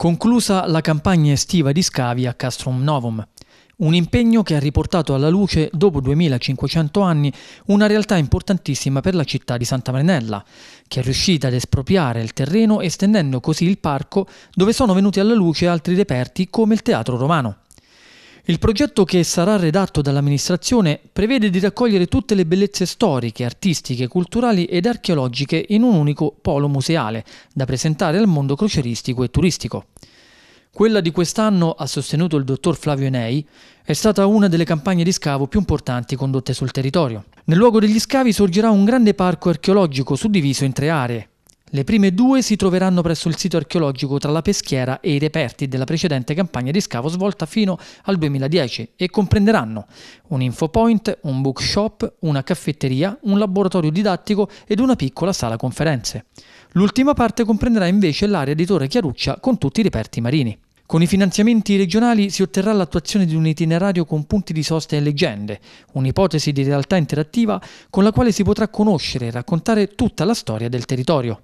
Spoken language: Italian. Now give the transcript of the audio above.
conclusa la campagna estiva di scavi a Castrum Novum. Un impegno che ha riportato alla luce, dopo 2500 anni, una realtà importantissima per la città di Santa Marinella, che è riuscita ad espropriare il terreno estendendo così il parco dove sono venuti alla luce altri reperti come il teatro romano. Il progetto che sarà redatto dall'amministrazione prevede di raccogliere tutte le bellezze storiche, artistiche, culturali ed archeologiche in un unico polo museale, da presentare al mondo croceristico e turistico. Quella di quest'anno, ha sostenuto il dottor Flavio Enei, è stata una delle campagne di scavo più importanti condotte sul territorio. Nel luogo degli scavi sorgerà un grande parco archeologico suddiviso in tre aree, le prime due si troveranno presso il sito archeologico tra la peschiera e i reperti della precedente campagna di scavo svolta fino al 2010 e comprenderanno un infopoint, un bookshop, una caffetteria, un laboratorio didattico ed una piccola sala conferenze. L'ultima parte comprenderà invece l'area di Torre Chiaruccia con tutti i reperti marini. Con i finanziamenti regionali si otterrà l'attuazione di un itinerario con punti di sosta e leggende, un'ipotesi di realtà interattiva con la quale si potrà conoscere e raccontare tutta la storia del territorio.